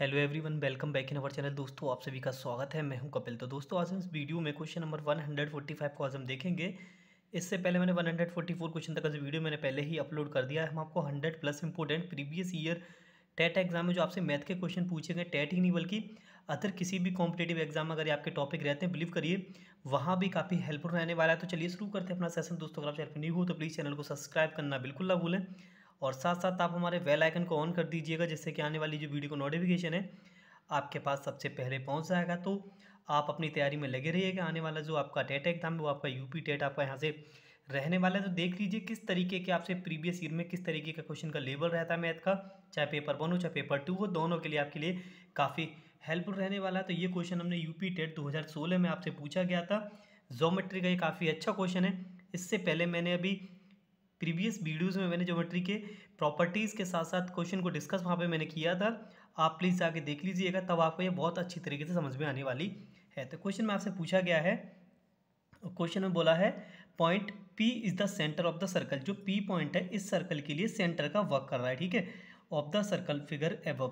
hello everyone welcome back in our channel दोस्तों आप सभी का स्वागत है मैं हूं कपिल तो दोस्तों आज हम इस वीडियो में क्वेश्चन नंबर 145 को आज हम देखेंगे इससे पहले मैंने 144 क्वेश्चन तक का वीडियो मैंने पहले ही अपलोड कर दिया है हम आपको 100 plus important previous year TET exam में जो आपसे मैथ के क्वेश्चन पूछे गए टेट ही नहीं बल्कि अदर किसी भी कॉम्पिटेटिव एग्जाम अगर आपके टॉपिक रहते हैं बिलीव करिए वहाँ भी काफ़ी हेल्पफुल रहने वाला है तो चलिए शुरू करते हैं अपना सेशन दोस्तों अगर आप चैनल नहीं हो तो प्लीज़ चैनल को सब्सक्राइब करना बिल्कुल ना भूलें और साथ साथ आप हमारे वेल आइकन को ऑन कर दीजिएगा जिससे कि आने वाली जो वीडियो को नोटिफिकेशन है आपके पास सबसे पहले पहुंच जाएगा तो आप अपनी तैयारी में लगे रहिएगा आने वाला जो आपका टेट एग्जाम वो आपका यूपी टेट आपका यहाँ से रहने वाला है तो देख लीजिए किस तरीके के आपसे प्रीवियस ईयर में किस तरीके का क्वेश्चन का लेवल रहता है मैथ का चाहे पेपर वन हो चाहे पेपर टू हो दोनों के लिए आपके लिए काफ़ी हेल्पफुल रहने वाला है तो ये क्वेश्चन हमने यूपी टेट सोलह में आपसे पूछा गया था जोमेट्री का ये काफ़ी अच्छा क्वेश्चन है इससे पहले मैंने अभी प्रीवियस वीडियोस में मैंने ज्योमेट्री के प्रॉपर्टीज़ के साथ साथ क्वेश्चन को डिस्कस वहाँ पे मैंने किया था आप प्लीज़ जाके देख लीजिएगा तब आपको ये बहुत अच्छी तरीके से समझ में आने वाली है तो क्वेश्चन में आपसे पूछा गया है क्वेश्चन में बोला है point P is the centre of the circle जो पी पॉइंट है इस सर्कल के लिए सेंटर का वर्क कर रहा है ठीक है ऑफ द सर्कल फिगर एब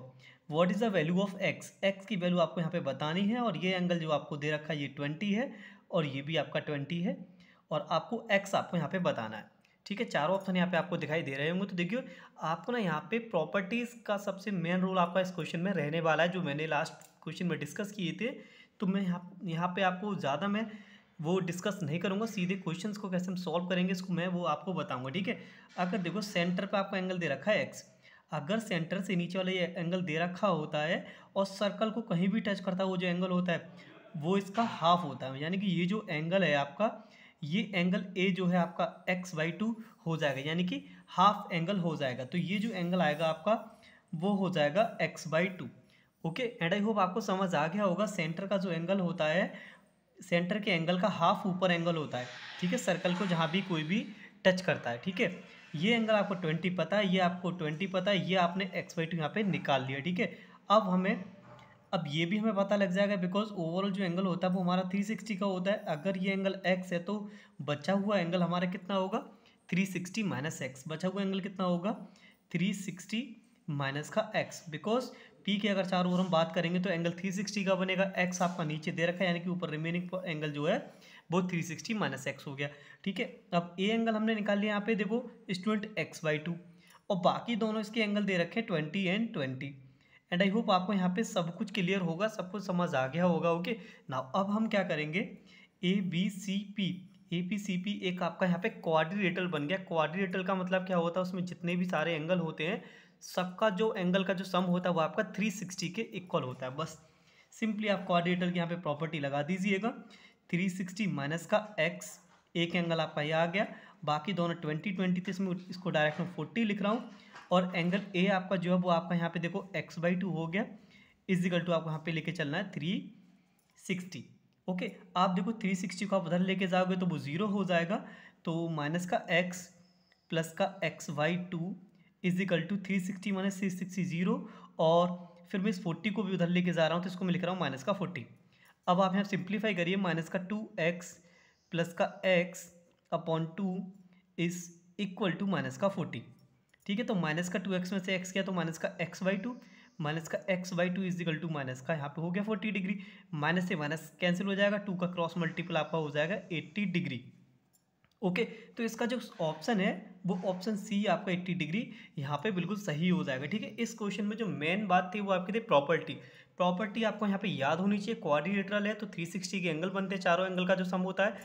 what is the value of X X की वैल्यू आपको यहाँ पे बतानी है और ये एंगल जो आपको दे रखा है ये ट्वेंटी है और ये भी आपका ट्वेंटी है और आपको एक्स आपको यहाँ पे बताना है ठीक है चारों ऑप्शन यहाँ पे आपको दिखाई दे रहे होंगे तो देखियो आपको ना यहाँ पे प्रॉपर्टीज़ का सबसे मेन रोल आपका इस क्वेश्चन में रहने वाला है जो मैंने लास्ट क्वेश्चन में डिस्कस किए थे तो मैं यहाँ यहाँ पे आपको ज़्यादा मैं वो डिस्कस नहीं करूँगा सीधे क्वेश्चन को कैसे हम सॉल्व करेंगे इसको मैं वो आपको बताऊँगा ठीक है अगर देखो सेंटर पर आपका एंगल दे रखा है एक्स अगर सेंटर से नीचे वाला ये एंगल दे रखा होता है और सर्कल को कहीं भी टच करता है वो जो एंगल होता है वो इसका हाफ होता है यानी कि ये जो एंगल है आपका ये एंगल ए जो है आपका एक्स बाई टू हो जाएगा यानी कि हाफ एंगल हो जाएगा तो ये जो एंगल आएगा आपका वो हो जाएगा X by two okay and I hope आपको समझ आ गया होगा सेंटर का जो एंगल होता है सेंटर के एंगल का हाफ ऊपर एंगल होता है ठीक है सर्कल को जहाँ भी कोई भी टच करता है ठीक है ये एंगल आपको ट्वेंटी पता है ये आपको ट्वेंटी पता है ये आपने एक्स बाई टू यहाँ पर निकाल लिया ठीक है अब हमें अब ये भी हमें पता लग जाएगा बिकॉज ओवरऑल जो एंगल होता है वो हमारा 360 का होता है अगर ये एंगल एक्स है तो बचा हुआ एंगल हमारा कितना होगा 360 सिक्सटी माइनस एक्स बचा हुआ एंगल कितना होगा 360 सिक्सटी माइनस का एक्स बिकॉज पी के अगर चार ओवर हम बात करेंगे तो एंगल 360 का बनेगा एक्स आपका नीचे दे रखा है यानी कि ऊपर रिमेनिंग एंगल जो है वो 360 सिक्सटी माइनस एक्स हो गया ठीक है अब ए एंगल हमने निकाल लिया यहाँ पे देखो स्टूडेंट एक्स बाई टू और बाकी दोनों इसके एंगल दे रखे हैं twenty and twenty and I hope आपको यहाँ पे सब कुछ क्लियर होगा सब कुछ समझ आ गया होगा ओके ना अब हम क्या करेंगे A B C P A P C P एक आपका यहाँ पे क्वाड्रिलेटरल बन गया क्वाड्रिलेटरल का मतलब क्या होता है उसमें जितने भी सारे एंगल होते हैं सबका जो एंगल का जो सम होता है वो आपका थ्री सिक्सटी के इक्वल होता है बस सिंपली आप क्वाड्रिलेटरल की यहाँ पे प्रॉपर्टी लगा दीजिएगा थ्री सिक्सटी माइनस का एक्स एक एंगल आपका ये आ गया बाकी दोनों ट्वेंटी ट्वेंटी थी इसमें इसको डायरेक्ट में फोर्टी लिख रहा हूँ और एंगल ए आपका जो है वो आपका यहाँ पे देखो एक्स बाई टू हो गया इजिकल टू आपको यहाँ पे लेके चलना है थ्री सिक्सटी ओके आप देखो थ्री सिक्सटी को आप उधर लेके जाओगे तो वो ज़ीरो हो जाएगा तो माइनस का एक्स प्लस का X Y to equal to three sixty minus three sixty zero और फिर मैं इस फोर्टी को भी उधर लेके जा रहा हूँ तो इसको मैं लिख रहा हूँ माइनस का फोर्टी अब आप यहाँ सिंप्लीफाई करिए माइनस का टू एक्स प्लस का X upon two is equal to minus का फोर्टी ठीक है तो माइनस का टू एक्स में से एक्स क्या तो माइनस का एक्स बाई टू माइनस का X by two equal to minus का यहाँ पे हो गया फोर्टी डिग्री माइनस से माइनस कैंसिल हो जाएगा टू का क्रॉस मल्टीपल आपका हो जाएगा एट्टी डिग्री ओके तो इसका जो ऑप्शन है वो ऑप्शन सी आपका एट्टी डिग्री यहाँ पे बिल्कुल सही हो जाएगा ठीक है इस क्वेश्चन में जो मेन बात थी वो आपकी थी प्रॉपर्टी प्रॉपर्टी आपको यहाँ पे याद होनी चाहिए क्वारिलेटरल है तो 360 के एंगल बनते हैं चारों एंगल का जो सम होता है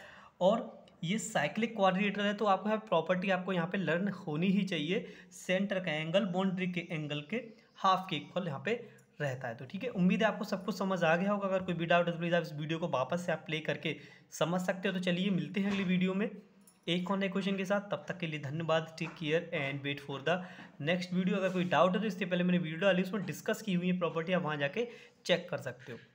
और ये साइक्लिक क्वाड्रेटर है तो आपको यहाँ प्रॉपर्टी आपको यहाँ पे लर्न होनी ही चाहिए सेंटर का एंगल बाउंड्री के एंगल के हाफ के इक्वल यहाँ पे रहता है तो ठीक है उम्मीद है आपको सब कुछ समझ आ गया होगा अगर कोई भी डाउट है तो प्लीज़ आप इस वीडियो को वापस से आप प्ले करके समझ सकते हो तो चलिए मिलते हैं अगली वीडियो में एक और नए क्वेश्चन के साथ तब तक के लिए धन्यवाद take care and wait for the next video अगर कोई डाउट है तो इससे पहले मैंने वीडियो डाली उसमें डिस्कस की हुई है प्रॉपर्टी आप वहाँ जाके चेक कर सकते हो